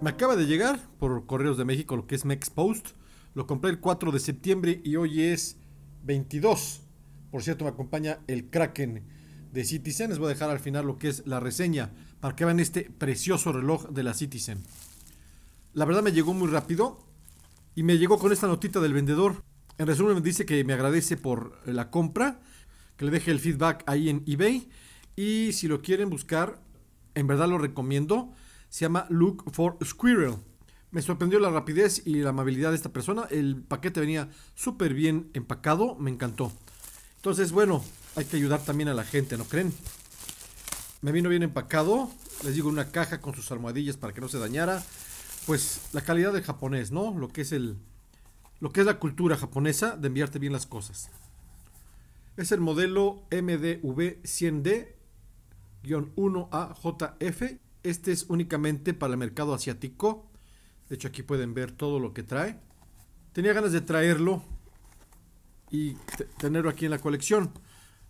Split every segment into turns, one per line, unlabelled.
Me acaba de llegar por Correos de México lo que es Mexpost. Lo compré el 4 de septiembre y hoy es 22. Por cierto, me acompaña el Kraken de Citizen. Les voy a dejar al final lo que es la reseña para que vean este precioso reloj de la Citizen. La verdad me llegó muy rápido y me llegó con esta notita del vendedor. En resumen me dice que me agradece por la compra, que le deje el feedback ahí en eBay y si lo quieren buscar, en verdad lo recomiendo. Se llama Look for Squirrel. Me sorprendió la rapidez y la amabilidad de esta persona. El paquete venía súper bien empacado. Me encantó. Entonces, bueno, hay que ayudar también a la gente, ¿no creen? Me vino bien empacado. Les digo, una caja con sus almohadillas para que no se dañara. Pues la calidad de japonés, ¿no? Lo que es el. Lo que es la cultura japonesa de enviarte bien las cosas. Es el modelo MDV 100D-1AJF este es únicamente para el mercado asiático. De hecho, aquí pueden ver todo lo que trae. Tenía ganas de traerlo y tenerlo aquí en la colección.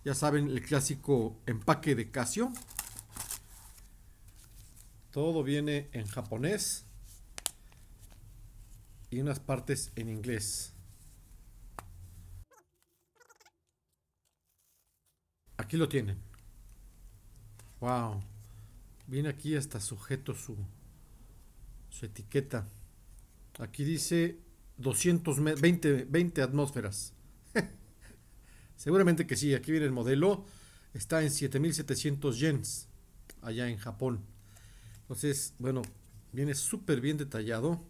Ya saben, el clásico empaque de Casio. Todo viene en japonés y unas partes en inglés. Aquí lo tienen. Wow. Viene aquí hasta sujeto su, su etiqueta. Aquí dice 220 20 atmósferas. Seguramente que sí. Aquí viene el modelo. Está en 7700 yens. Allá en Japón. Entonces, bueno, viene súper bien detallado.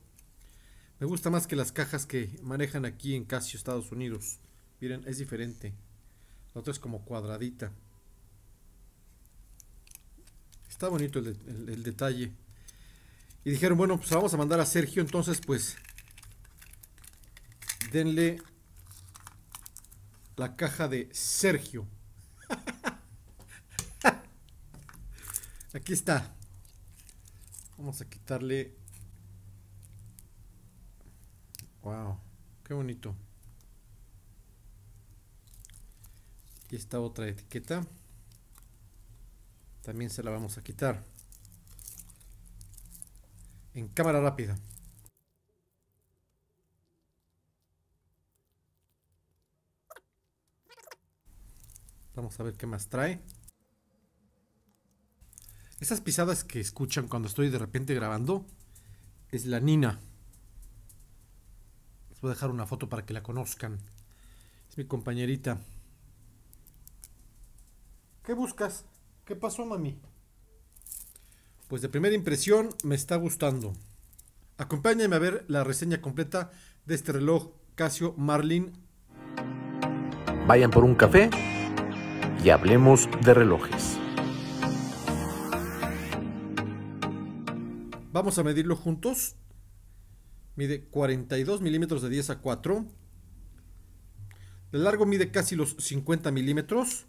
Me gusta más que las cajas que manejan aquí en Casio, Estados Unidos. Miren, es diferente. La otra es como cuadradita. Está bonito el, detalle. Y dijeron, bueno, pues vamos a mandar a Sergio, entonces pues denle la caja de Sergio. Aquí está. Vamos a quitarle. Wow, qué bonito. Aquí está otra etiqueta también se la vamos a quitar en cámara rápida vamos a ver qué más trae esas pisadas que escuchan cuando estoy de repente grabando es la Nina. Les voy a dejar una foto para que la conozcan. Es mi compañerita. ¿Qué buscas? ¿Qué pasó, mami? Pues de primera impresión me está gustando. Acompáñenme a ver la reseña completa de este reloj Casio Marlin. Vayan por un café y hablemos de relojes. Vamos a medirlo juntos. Mide 42 milímetros de 10 a 4. De largo mide casi los 50 milímetros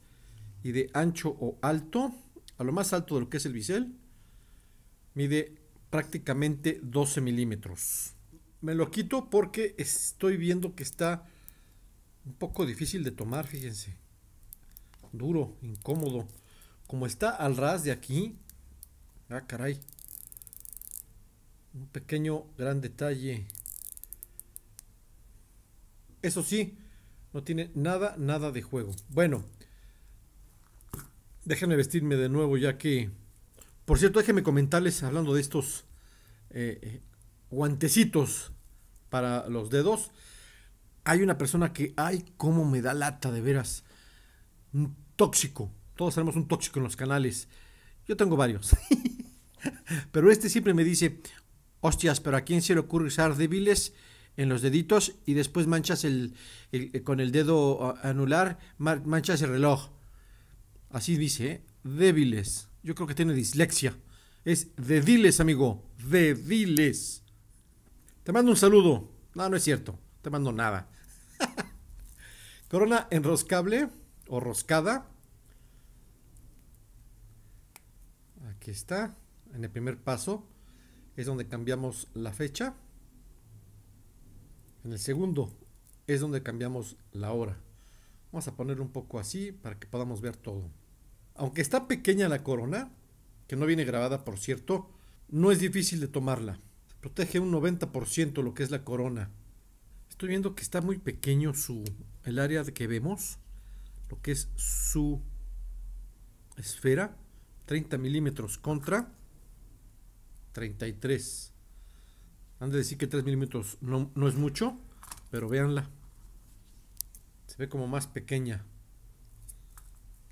y de ancho o alto, a lo más alto de lo que es el bisel, mide prácticamente 12 milímetros. Me lo quito porque estoy viendo que está un poco difícil de tomar, fíjense. Duro, incómodo. Como está al ras de aquí. Ah, caray. Un pequeño, gran detalle. Eso sí, no tiene nada, nada de juego. Bueno, Déjenme vestirme de nuevo ya que... Por cierto, déjenme comentarles hablando de estos eh, eh, guantecitos para los dedos. Hay una persona que, ay, cómo me da lata, de veras. Un tóxico. Todos tenemos un tóxico en los canales. Yo tengo varios. pero este siempre me dice, hostias, pero ¿a quién se le ocurre usar débiles en los deditos y después manchas el eh, con el dedo ah, anular, manchas el reloj? Así dice, débiles. Yo creo que tiene dislexia. Es de amigo. De Te mando un saludo. No, no es cierto. Te mando nada. Corona enroscable o roscada. Aquí está. En el primer paso es donde cambiamos la fecha. En el segundo es donde cambiamos la hora. Vamos a ponerlo un poco así para que podamos ver todo. Aunque está pequeña la corona, que no viene grabada por cierto, no es difícil de tomarla. Protege un 90% lo que es la corona. Estoy viendo que está muy pequeño su el área que vemos, lo que es su esfera, 30 milímetros contra 33. Han de decir que 3 milímetros no, no es mucho, pero véanla. Se ve como más pequeña.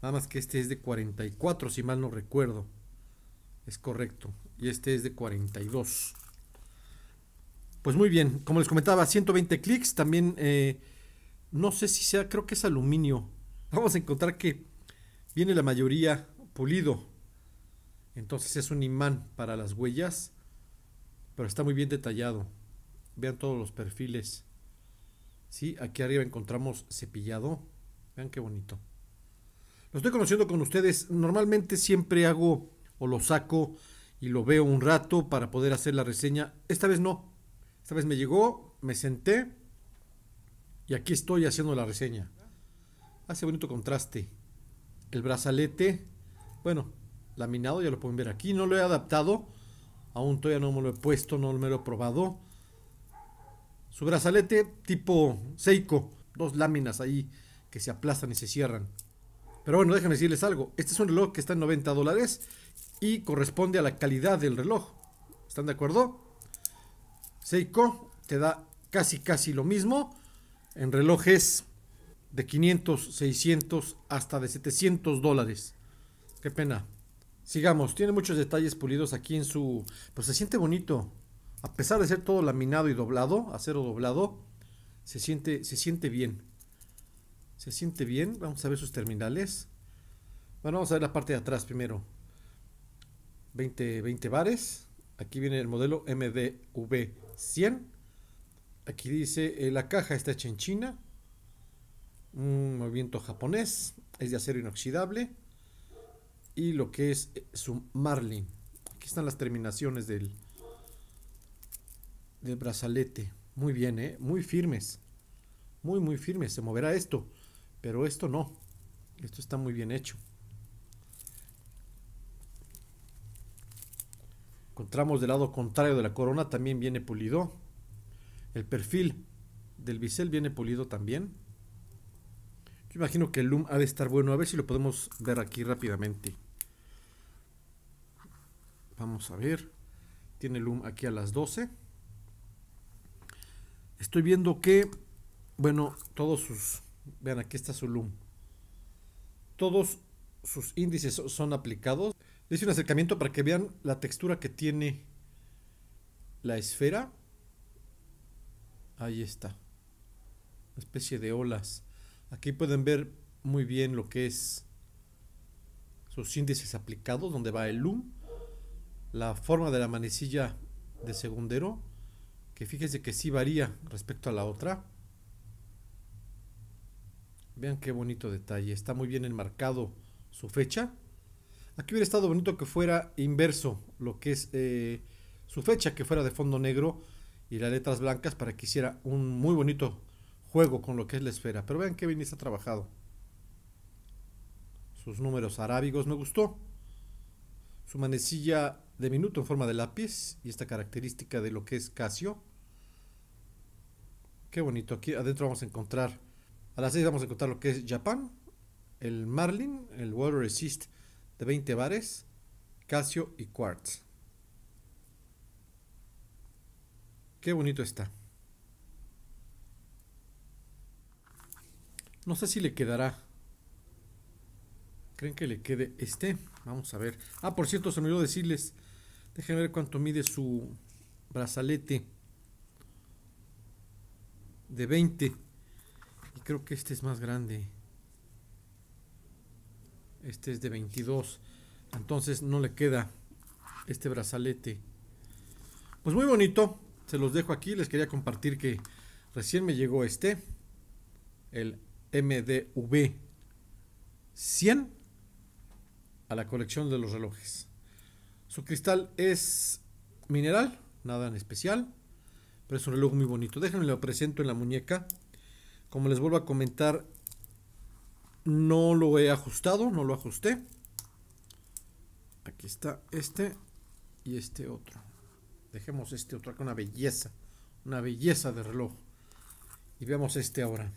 Nada más que este es de 44, si mal no recuerdo. Es correcto. Y este es de 42. Pues muy bien, como les comentaba, 120 clics. También, eh, no sé si sea, creo que es aluminio. Vamos a encontrar que viene la mayoría pulido. Entonces es un imán para las huellas. Pero está muy bien detallado. Vean todos los perfiles. Sí, aquí arriba encontramos cepillado. Vean qué bonito. Lo estoy conociendo con ustedes. Normalmente siempre hago o lo saco y lo veo un rato para poder hacer la reseña. Esta vez no. Esta vez me llegó, me senté y aquí estoy haciendo la reseña. Hace bonito contraste. El brazalete, bueno, laminado, ya lo pueden ver aquí. No lo he adaptado. Aún todavía no me lo he puesto, no me lo he probado. Su brazalete tipo Seiko. Dos láminas ahí que se aplastan y se cierran. Pero bueno, déjenme decirles algo. Este es un reloj que está en 90 dólares y corresponde a la calidad del reloj. ¿Están de acuerdo? Seiko te da casi casi lo mismo en relojes de 500, 600 hasta de 700 dólares. Qué pena. Sigamos, tiene muchos detalles pulidos aquí en su... Pero pues se siente bonito. A pesar de ser todo laminado y doblado, acero doblado, se siente, se siente bien. Se siente bien. Vamos a ver sus terminales. Bueno, vamos a ver la parte de atrás primero. 20, bares. Aquí viene el modelo MDV100. Aquí dice, eh, la caja está hecha en China. Un movimiento japonés. Es de acero inoxidable. Y lo que es eh, su Marlin. Aquí están las terminaciones del, del brazalete. Muy bien, eh, Muy firmes. Muy, muy firmes. Se moverá esto. Pero esto no. Esto está muy bien hecho. Encontramos del lado contrario de la corona también viene pulido. El perfil del bisel viene pulido también. Yo imagino que el loom ha de estar bueno. A ver si lo podemos ver aquí rápidamente. Vamos a ver. Tiene loom aquí a las 12. Estoy viendo que, bueno, todos sus Vean, aquí está su Loom, Todos sus índices son aplicados. Le hice un acercamiento para que vean la textura que tiene la esfera. Ahí está. Una especie de olas. Aquí pueden ver muy bien lo que es sus índices aplicados, donde va el loom, la forma de la manecilla de segundero, que fíjense que sí varía respecto a la otra. Vean qué bonito detalle. Está muy bien enmarcado su fecha. Aquí hubiera estado bonito que fuera inverso, lo que es eh, su fecha, que fuera de fondo negro y las letras blancas para que hiciera un muy bonito juego con lo que es la esfera. Pero vean qué bien está trabajado. Sus números arábigos me gustó. Su manecilla de minuto en forma de lápiz y esta característica de lo que es Casio. Qué bonito. Aquí adentro vamos a encontrar a las 6 vamos a encontrar lo que es Japan, el Marlin, el Water Resist de 20 bares, Casio y Quartz. Qué bonito está. No sé si le quedará. ¿Creen que le quede este? Vamos a ver. Ah, por cierto, se me olvidó decirles. Déjenme ver cuánto mide su brazalete. De 20 creo que este es más grande. Este es de 22. Entonces no le queda este brazalete. Pues muy bonito. Se los dejo aquí. Les quería compartir que recién me llegó este. El MDV 100 a la colección de los relojes. Su cristal es mineral, nada en especial, pero es un reloj muy bonito. Déjenme lo presento en la muñeca. Como les vuelvo a comentar, no lo he ajustado, no lo ajusté. Aquí está este y este otro. Dejemos este otro con una belleza, una belleza de reloj. Y veamos este ahora.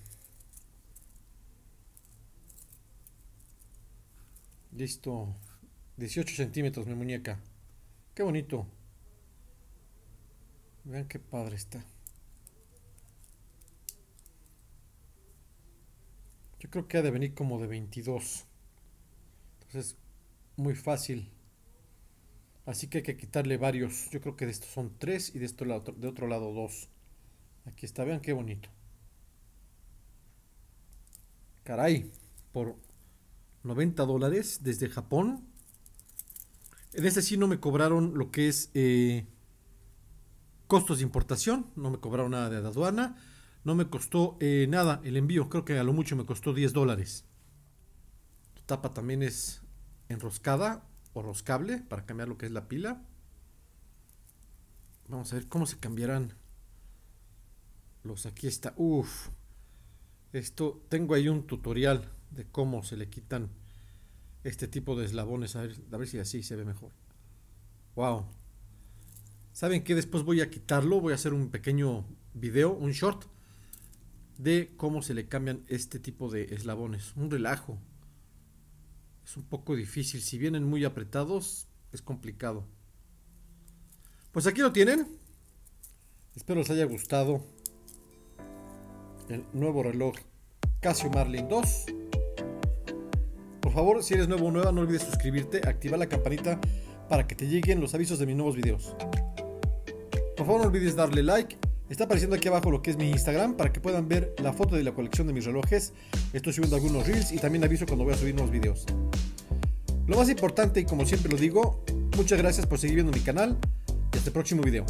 Listo. 18 centímetros mi muñeca. Qué bonito. Vean qué padre está. Yo creo que ha de venir como de 22. Entonces, muy fácil. Así que hay que quitarle varios. Yo creo que de estos son 3 y de, esto de otro lado 2. Aquí está, vean qué bonito. Caray, por 90 dólares desde Japón. En este sí no me cobraron lo que es eh, costos de importación. No me cobraron nada de aduana no me costó eh, nada el envío, creo que a lo mucho me costó 10 dólares. Tu tapa también es enroscada o roscable para cambiar lo que es la pila. Vamos a ver cómo se cambiarán los. Aquí está. uff Esto, tengo ahí un tutorial de cómo se le quitan este tipo de eslabones. A ver, si así se ve mejor. Wow. ¿Saben qué? Después voy a quitarlo. Voy a hacer un pequeño video, un short, de cómo se le cambian este tipo de eslabones. Un relajo. Es un poco difícil. Si vienen muy apretados, es complicado. Pues aquí lo tienen. Espero les haya gustado el nuevo reloj Casio Marlin 2. Por favor, si eres nuevo o nueva, no olvides suscribirte, Activa la campanita para que te lleguen los avisos de mis nuevos videos. Por favor, no olvides darle like Está apareciendo aquí abajo lo que es mi Instagram para que puedan ver la foto de la colección de mis relojes. Estoy subiendo algunos reels y también aviso cuando voy a subir nuevos videos. Lo más importante y como siempre lo digo, muchas gracias por seguir viendo mi canal y hasta el próximo video.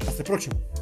Hasta el próximo.